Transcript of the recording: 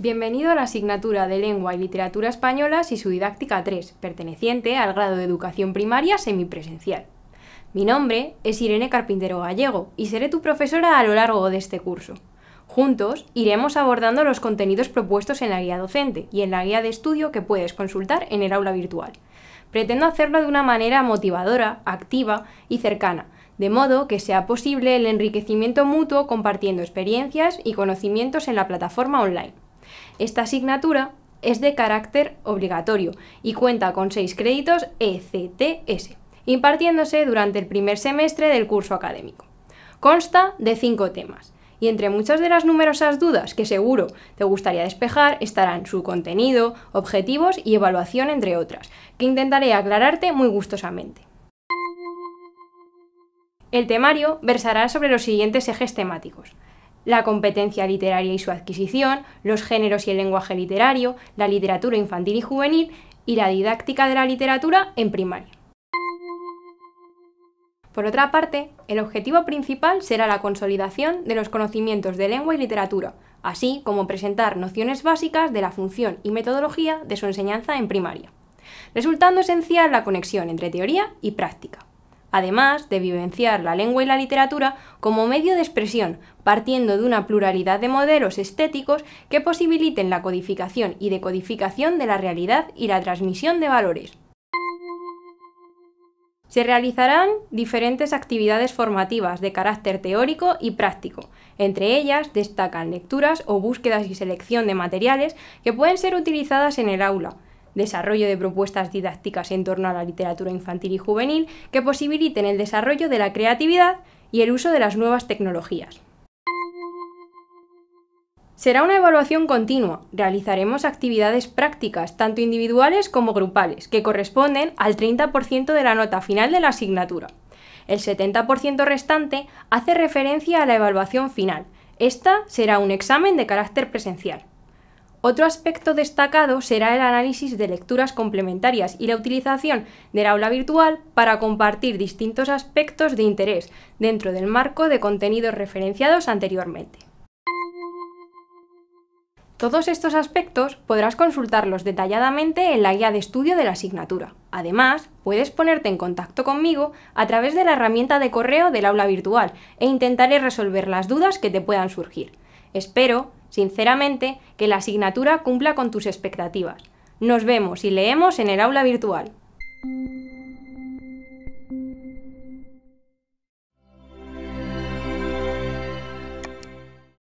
Bienvenido a la asignatura de Lengua y Literatura Españolas y su didáctica 3, perteneciente al grado de Educación Primaria Semipresencial. Mi nombre es Irene Carpintero Gallego y seré tu profesora a lo largo de este curso. Juntos iremos abordando los contenidos propuestos en la guía docente y en la guía de estudio que puedes consultar en el aula virtual. Pretendo hacerlo de una manera motivadora, activa y cercana, de modo que sea posible el enriquecimiento mutuo compartiendo experiencias y conocimientos en la plataforma online. Esta asignatura es de carácter obligatorio y cuenta con seis créditos ECTS, impartiéndose durante el primer semestre del curso académico. Consta de cinco temas. Y entre muchas de las numerosas dudas que seguro te gustaría despejar estarán su contenido, objetivos y evaluación, entre otras, que intentaré aclararte muy gustosamente. El temario versará sobre los siguientes ejes temáticos la competencia literaria y su adquisición, los géneros y el lenguaje literario, la literatura infantil y juvenil y la didáctica de la literatura en primaria. Por otra parte, el objetivo principal será la consolidación de los conocimientos de lengua y literatura, así como presentar nociones básicas de la función y metodología de su enseñanza en primaria, resultando esencial la conexión entre teoría y práctica además de vivenciar la lengua y la literatura como medio de expresión, partiendo de una pluralidad de modelos estéticos que posibiliten la codificación y decodificación de la realidad y la transmisión de valores. Se realizarán diferentes actividades formativas de carácter teórico y práctico. Entre ellas destacan lecturas o búsquedas y selección de materiales que pueden ser utilizadas en el aula, desarrollo de propuestas didácticas en torno a la literatura infantil y juvenil que posibiliten el desarrollo de la creatividad y el uso de las nuevas tecnologías. Será una evaluación continua. Realizaremos actividades prácticas, tanto individuales como grupales, que corresponden al 30% de la nota final de la asignatura. El 70% restante hace referencia a la evaluación final. Esta será un examen de carácter presencial. Otro aspecto destacado será el análisis de lecturas complementarias y la utilización del aula virtual para compartir distintos aspectos de interés dentro del marco de contenidos referenciados anteriormente. Todos estos aspectos podrás consultarlos detalladamente en la guía de estudio de la asignatura. Además, puedes ponerte en contacto conmigo a través de la herramienta de correo del aula virtual e intentaré resolver las dudas que te puedan surgir. Espero sinceramente, que la asignatura cumpla con tus expectativas. Nos vemos y leemos en el aula virtual.